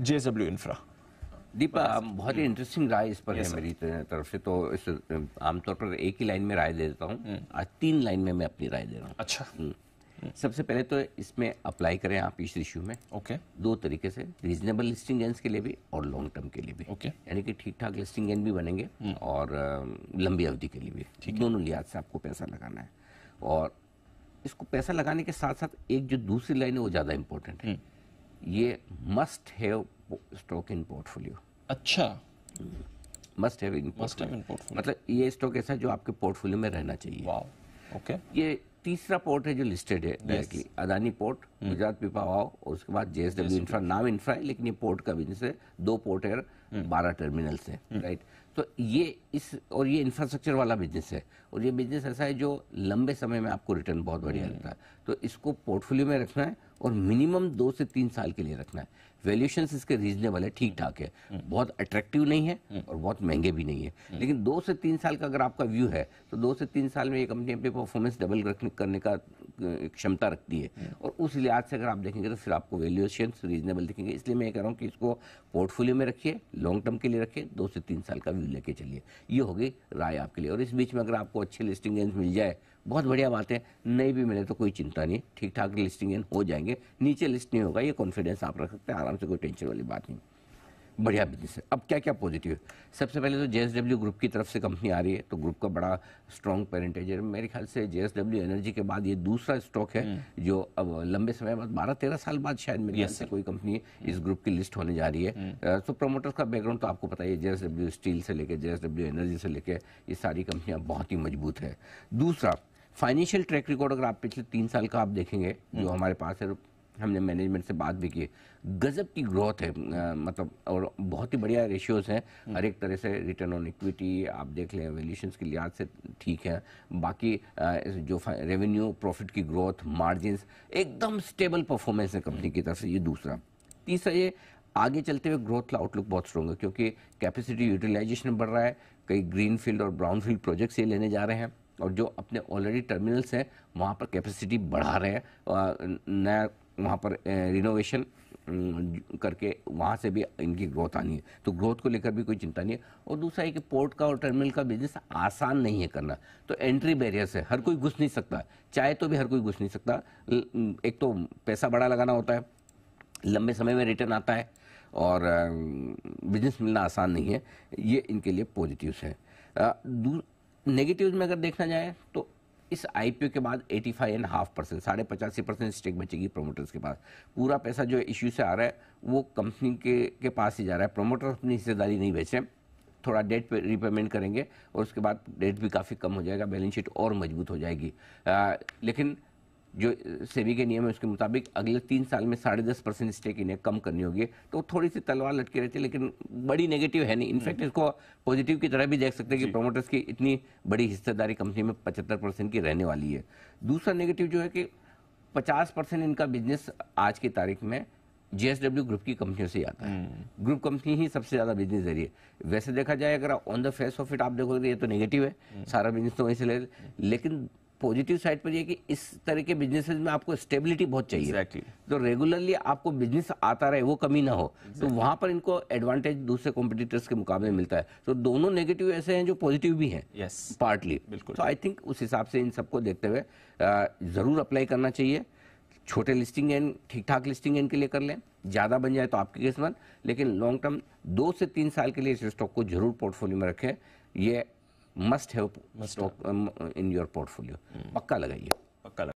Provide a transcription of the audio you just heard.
JSW infra Deepa बहुत ही interesting राय इस पर है मेरी तो तरफ से तो इस आमतौर पर एक ही लाइन में राय दे देता हूँ हम्म। आज तीन लाइन में मैं अपनी राय दे रहा हूँ अच्छा हम्म। हम्म। सबसे पहले तो इसमें अप्लाई करें आप इस इश्यू में ओके दो तरीके से रीजनेबल लिस्टिंग गेंस के लिए भी और लॉन्ग टर्म के लिए भी ओके यानी कि ठीक ठाक लिस्टिंग गेन भी बनेंगे और लंबी अवधि के लिए भी दोनों लिहाज से आपको पैसा लगाना है और इसको पैसा लगाने के साथ साथ एक जो दूसरी लाइन है वो ज़्यादा इंपॉर्टेंट है ये must have stock in portfolio अच्छा मस्ट हैव इन मतलब ये स्टॉक ऐसा जो आपके पोर्टफोलियो में रहना चाहिए ओके okay. ये तीसरा पोर्ट है जो लिस्टेड है directly yes. Adani port Gujarat Pipavav और उसके बाद जेएसडब्ल्यू इंफ्रा नाम इंफ्रा है लेकिन ये पोर्ट का बिजनेस है दो पोर्ट है hmm. बारह टर्मिनल है राइट hmm. तो ये इस और ये इंफ्रास्ट्रक्चर वाला बिजनेस है और ये बिजनेस ऐसा है जो लंबे समय में आपको रिटर्न बहुत बढ़िया hmm. लगता है तो इसको पोर्टफोलियो में रखना है और मिनिमम दो से तीन साल के लिए रखना है वैल्यूशन इसके रीजनेबल है ठीक ठाक है हम्म। बहुत अट्रैक्टिव नहीं है हम्म। और बहुत महंगे भी नहीं है हम्म। लेकिन दो से तीन साल का अगर आपका व्यू है तो दो से तीन साल में ये कंपनी अपनी परफॉर्मेंस डबल करने का क्षमता रखती है और उस लिहाज से अगर आप देखेंगे तो फिर आपको वैल्यूएशन रीजनेबल दिखेंगे इसलिए मैं ये कह रहा हूँ कि इसको पोर्टफोलियो में रखिए लॉन्ग टर्म के लिए रखिए दो से तीन साल का व्यू लेके चलिए ये होगी राय आपके लिए और इस बीच में अगर आपको अच्छे लिस्टिंग रेंज मिल जाए बहुत बढ़िया बात है नहीं भी मिले तो कोई चिंता नहीं ठीक ठाक लिस्टिंग हो जाएंगे नीचे लिस्ट नहीं होगा ये कॉन्फिडेंस आप रख सकते हैं आराम से कोई टेंशन वाली बात नहीं बढ़िया बिजनेस है अब क्या क्या पॉजिटिव है सबसे पहले तो जे ग्रुप की तरफ से कंपनी आ रही है तो ग्रुप का बड़ा स्ट्रॉन्ग पेरेंटेज है मेरे ख्याल से जे एनर्जी के बाद ये दूसरा स्टॉक है हम्म। जो अब लंबे समय बाद बारह तेरह साल बाद शायद मेरे ख्याल से कोई कंपनी इस ग्रुप की लिस्ट होने जा रही है हम्म। तो प्रोमोटर्स का बैकग्राउंड तो आपको पता है जे स्टील से लेकर जे एनर्जी से लेकर ये सारी कंपनियाँ बहुत ही मजबूत है दूसरा फाइनेंशियल ट्रैक रिकॉर्ड अगर आप पिछले तीन साल का आप देखेंगे जो हम्म। हमारे पास है हमने मैनेजमेंट से बात भी की गजब की ग्रोथ है आ, मतलब और बहुत ही बढ़िया रेशियोज हैं हम्म। हर एक तरह से रिटर्न ऑन इक्विटी आप देख लें वेल्यूशन के लिहाज से ठीक है बाकी आ, जो रेवेन्यू प्रॉफिट की ग्रोथ मार्जिन एकदम स्टेबल परफॉर्मेंस है कंपनी की तरफ से ये दूसरा तीसरा ये आगे चलते हुए ग्रोथ का आउटलुक बहुत स्ट्रॉन्ग है क्योंकि कैपेसिटी यूटिलाइजेशन बढ़ रहा है कई ग्रीन फील्ड और ब्राउन फील्ड प्रोजेक्ट्स ये लेने जा रहे हैं और जो अपने ऑलरेडी टर्मिनल्स हैं वहाँ पर कैपेसिटी बढ़ा रहे हैं नया वहाँ पर रिनोवेशन करके वहाँ से भी इनकी ग्रोथ आनी है तो ग्रोथ को लेकर भी कोई चिंता नहीं है और दूसरा है कि पोर्ट का और टर्मिनल का बिजनेस आसान नहीं है करना तो एंट्री बैरियर्स है हर कोई घुस नहीं सकता चाहे तो भी हर कोई घुस नहीं सकता एक तो पैसा बड़ा लगाना होता है लंबे समय में रिटर्न आता है और बिजनेस मिलना आसान नहीं है ये इनके लिए पॉजिटिव्स है नेगेटिव में अगर देखना जाए तो इस आईपीओ के बाद eighty five and half percent साढ़े पचासी परसेंट स्टेक बचेगी प्रोमोटर्स के पास पूरा पैसा जो इश्यू से आ रहा है वो कंपनी के के पास ही जा रहा है प्रोमोटर्स अपनी हिस्सेदारी नहीं बेच रहे थोड़ा डेट पे रिपेमेंट करेंगे और उसके बाद डेट भी काफ़ी कम हो जाएगा बैलेंस शीट और मजबूत हो जाएगी आ, लेकिन जो सेबी के नियम है उसके मुताबिक अगले तीन साल में साढ़े दस परसेंट स्टेक इन्हें कम करनी होगी तो थोड़ी सी तलवार लटकी रहती है लेकिन बड़ी नेगेटिव है नहीं इनफैक्ट इसको पॉजिटिव की तरह भी देख सकते हैं कि प्रोमोटर्स की इतनी बड़ी हिस्सेदारी कंपनी में पचहत्तर परसेंट की रहने वाली है दूसरा नेगेटिव जो है कि पचास परसेंट इनका बिजनेस आज की तारीख में जीएसडब्ल्यू ग्रुप की कंपनियों से आता है ग्रुप हम्म। कंपनी ही सबसे ज्यादा बिजनेस जरिए वैसे देखा जाए अगर on the face of it आप देखोगे ये तो नेगेटिव है हम्म। सारा बिजनेस तो वहीं से ले लेकिन पॉजिटिव साइड पर ये कि इस तरह के बिजनेस में आपको स्टेबिलिटी बहुत चाहिए exactly. तो रेगुलरली आपको बिजनेस आता रहे वो कमी ना हो तो exactly. तो वहाँ पर इनको एडवांटेज दूसरे कॉम्पिटिटर्स के मुकाबले मिलता है तो दोनों नेगेटिव ऐसे हैं जो पॉजिटिव भी हैं पार्टली तो आई थिंक उस हिसाब से इन सबको देखते हुए ज़रूर अप्लाई करना चाहिए छोटे लिस्टिंग एन ठीक ठाक लिस्टिंग एन के लिए कर लें ज़्यादा बन जाए तो आपकी किस्मत लेकिन लॉन्ग टर्म दो से तीन साल के लिए इस स्टॉक को जरूर पोर्टफोलियो में रखें ये must have stock in your portfolio पक्का लगाइए